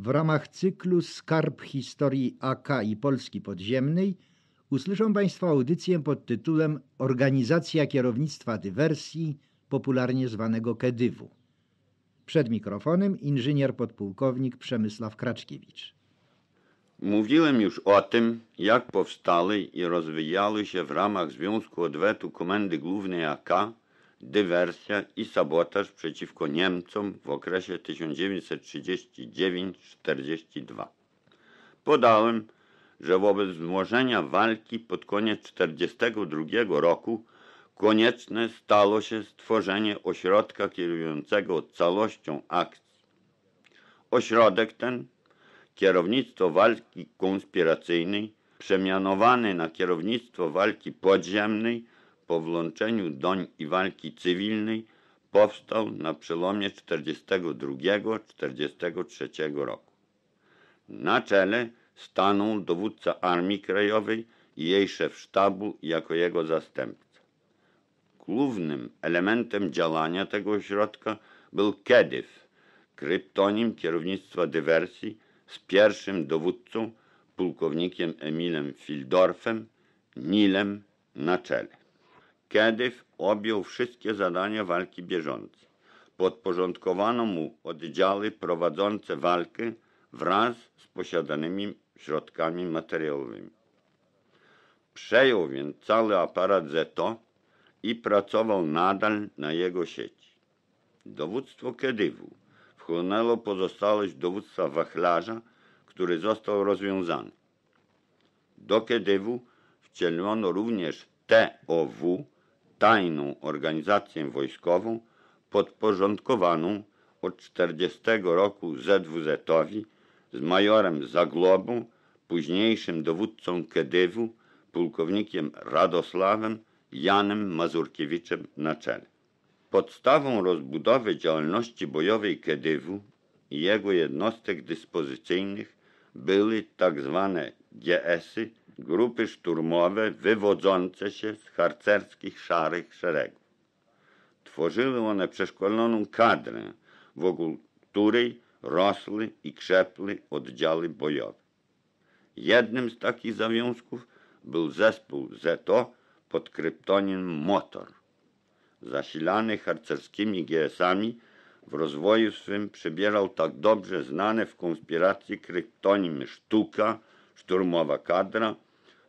w ramach cyklu Skarb Historii AK i Polski Podziemnej usłyszą Państwo audycję pod tytułem Organizacja kierownictwa dywersji, popularnie zwanego Kedywu. Przed mikrofonem inżynier podpułkownik Przemysław Kraczkiewicz. Mówiłem już o tym, jak powstały i rozwijały się w ramach Związku Odwetu Komendy Głównej AK dywersja i sabotaż przeciwko Niemcom w okresie 1939-42. Podałem, że wobec wzmożenia walki pod koniec 1942 roku konieczne stało się stworzenie ośrodka kierującego całością akcji. Ośrodek ten, kierownictwo walki konspiracyjnej, przemianowany na kierownictwo walki podziemnej, po włączeniu doń i walki cywilnej powstał na przełomie 1942-1943 roku. Na czele stanął dowódca Armii Krajowej i jej szef sztabu jako jego zastępca. Głównym elementem działania tego ośrodka był Kedyf, kryptonim kierownictwa dywersji z pierwszym dowódcą, pułkownikiem Emilem Fildorfem, Nilem na czele. Kiedyw objął wszystkie zadania walki bieżącej. Podporządkowano mu oddziały prowadzące walkę wraz z posiadanymi środkami materiałowymi. Przejął więc cały aparat ZETO i pracował nadal na jego sieci. Dowództwo Kedywu wchłonęło pozostałość dowództwa wachlarza, który został rozwiązany. Do Kedywu wcielono również TOW, tajną organizację wojskową podporządkowaną od 40 roku ZWZ-owi z majorem Zaglobą, późniejszym dowódcą Kedywu, pułkownikiem Radosławem Janem Mazurkiewiczem na czele. Podstawą rozbudowy działalności bojowej Kedywu i jego jednostek dyspozycyjnych były tzw. Tak GS-y grupy szturmowe wywodzące się z harcerskich szarych szeregów. Tworzyły one przeszkoloną kadrę, wokół której rosły i krzepły oddziały bojowe. Jednym z takich zawiązków był zespół ZETO pod kryptonimem Motor. Zasilany harcerskimi GS-ami w rozwoju swym przybierał tak dobrze znane w konspiracji kryptonimy Sztuka, Szturmowa Kadra,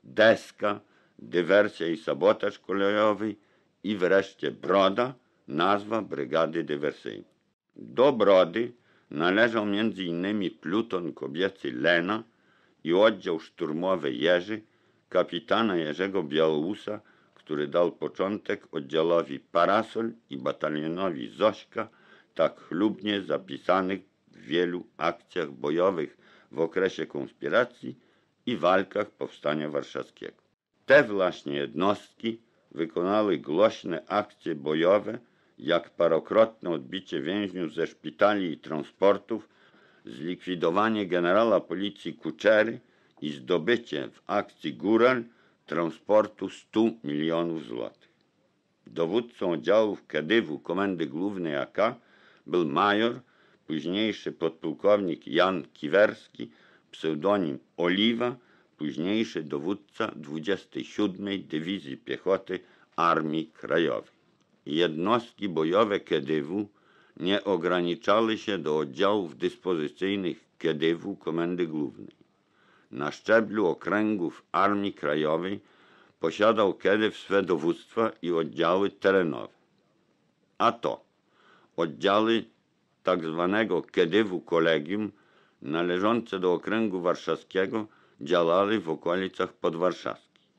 deska, dywersja i sabotaż kolejowy i wreszcie Broda, nazwa brygady dywersyjnej. Do Brody należał m.in. pluton kobiecy Lena i oddział szturmowy Jerzy, kapitana Jerzego Białousa, który dał początek oddziałowi Parasol i batalionowi Zośka, tak chlubnie zapisanych w wielu akcjach bojowych w okresie konspiracji, i walkach Powstania Warszawskiego. Te właśnie jednostki wykonały głośne akcje bojowe, jak parokrotne odbicie więźniów ze szpitali i transportów, zlikwidowanie generała policji Kuczery i zdobycie w akcji Góral transportu 100 milionów złotych. Dowódcą oddziałów Kedywu Komendy Głównej AK był major, późniejszy podpułkownik Jan Kiwerski, pseudonim Oliwa, późniejszy dowódca 27. Dywizji Piechoty Armii Krajowej. Jednostki bojowe Kedywu nie ograniczały się do oddziałów dyspozycyjnych Kedywu Komendy Głównej. Na szczeblu okręgów Armii Krajowej posiadał Kedyw swe dowództwa i oddziały terenowe. A to oddziały tzw. Tak Kedywu Kolegium należące do okręgu warszawskiego działały w okolicach podwarszawskich.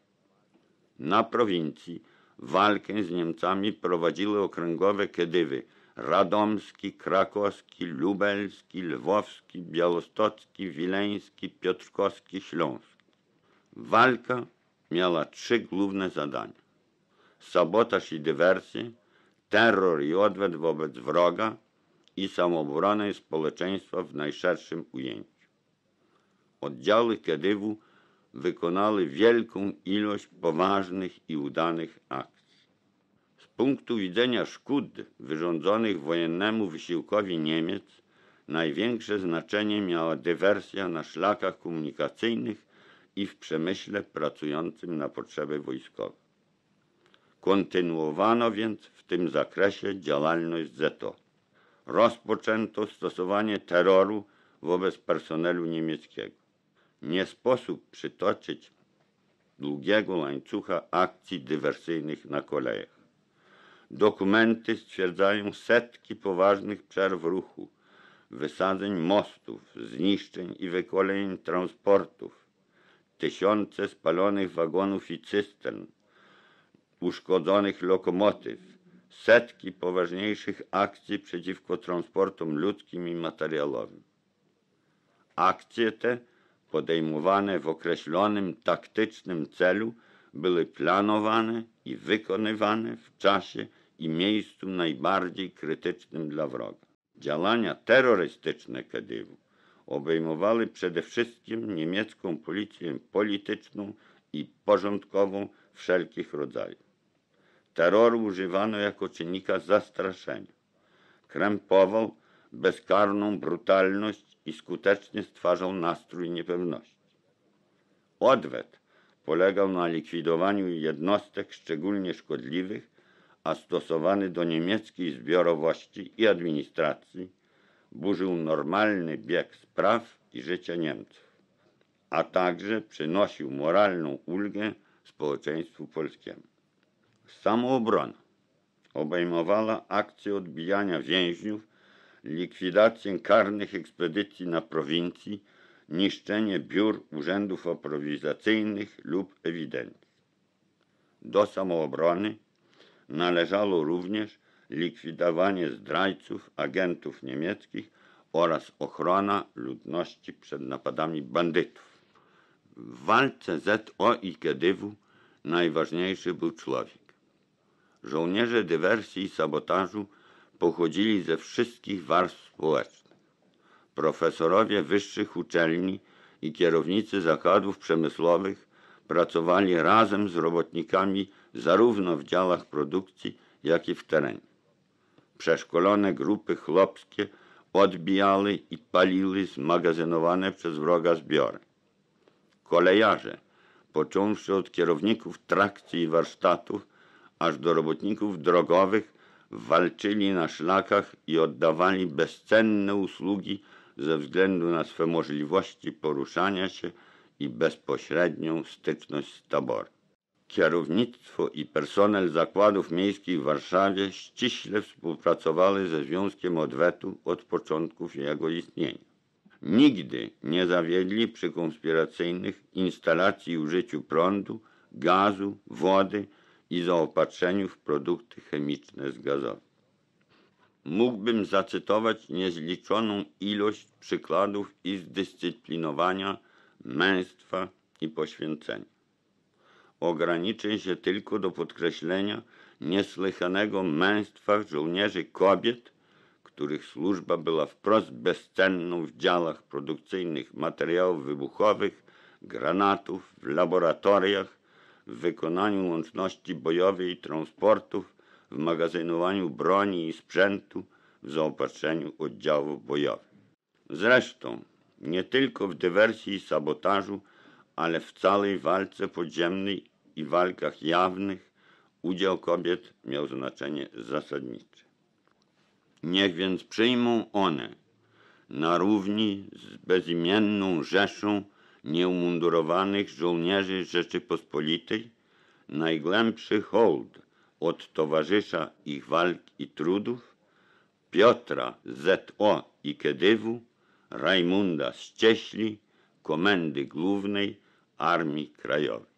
Na prowincji walkę z Niemcami prowadziły okręgowe kedywy radomski, krakowski, lubelski, lwowski, białostocki, wileński, piotrkowski, śląski. Walka miała trzy główne zadania. Sabotaż i dywersje, terror i odwet wobec wroga, i samoobronę społeczeństwa w najszerszym ujęciu. Oddziały Kedywu wykonały wielką ilość poważnych i udanych akcji. Z punktu widzenia szkód wyrządzonych wojennemu wysiłkowi Niemiec, największe znaczenie miała dywersja na szlakach komunikacyjnych i w przemyśle pracującym na potrzeby wojskowe. Kontynuowano więc w tym zakresie działalność ZETO rozpoczęto stosowanie terroru wobec personelu niemieckiego. Nie sposób przytoczyć długiego łańcucha akcji dywersyjnych na kolejach. Dokumenty stwierdzają setki poważnych przerw ruchu, wysadzeń mostów, zniszczeń i wykoleń transportów, tysiące spalonych wagonów i cystern, uszkodzonych lokomotyw, setki poważniejszych akcji przeciwko transportom ludzkim i materiałowym. Akcje te podejmowane w określonym taktycznym celu były planowane i wykonywane w czasie i miejscu najbardziej krytycznym dla wroga. Działania terrorystyczne Kedywu obejmowały przede wszystkim niemiecką policję polityczną i porządkową wszelkich rodzajów. Terror używano jako czynnika zastraszenia. Krępował, bezkarną brutalność i skutecznie stwarzał nastrój niepewności. Odwet polegał na likwidowaniu jednostek szczególnie szkodliwych, a stosowany do niemieckiej zbiorowości i administracji burzył normalny bieg spraw i życia Niemców, a także przynosił moralną ulgę społeczeństwu polskiemu. Samoobrona obejmowała akcje odbijania więźniów, likwidację karnych ekspedycji na prowincji, niszczenie biur urzędów aprowizacyjnych lub ewidencji. Do samoobrony należało również likwidowanie zdrajców, agentów niemieckich oraz ochrona ludności przed napadami bandytów. W walce ZO i KGDW najważniejszy był człowiek. Żołnierze dywersji i sabotażu pochodzili ze wszystkich warstw społecznych. Profesorowie wyższych uczelni i kierownicy zakładów przemysłowych pracowali razem z robotnikami zarówno w działach produkcji, jak i w terenie. Przeszkolone grupy chłopskie odbijały i paliły zmagazynowane przez wroga zbiory. Kolejarze, począwszy od kierowników trakcji i warsztatów, aż do robotników drogowych, walczyli na szlakach i oddawali bezcenne usługi ze względu na swe możliwości poruszania się i bezpośrednią styczność z taborem. Kierownictwo i personel zakładów miejskich w Warszawie ściśle współpracowali ze Związkiem Odwetu od początków jego istnienia. Nigdy nie zawiedli przy konspiracyjnych instalacji użyciu prądu, gazu, wody, i zaopatrzeniu w produkty chemiczne z gazowni. Mógłbym zacytować niezliczoną ilość przykładów ich zdyscyplinowania, męstwa i poświęcenia. Ograniczę się tylko do podkreślenia niesłychanego męstwa żołnierzy kobiet, których służba była wprost bezcenną w działach produkcyjnych materiałów wybuchowych, granatów, w laboratoriach w wykonaniu łączności bojowej i transportów, w magazynowaniu broni i sprzętu, w zaopatrzeniu oddziałów bojowych. Zresztą, nie tylko w dywersji i sabotażu, ale w całej walce podziemnej i walkach jawnych udział kobiet miał znaczenie zasadnicze. Niech więc przyjmą one na równi z bezimienną rzeszą nieumundurowanych żołnierzy Rzeczypospolitej najgłębszy hołd od towarzysza ich walk i trudów, Piotra Z.O. i Kedywu, Rajmunda z Cieśli, Komendy Głównej Armii Krajowej.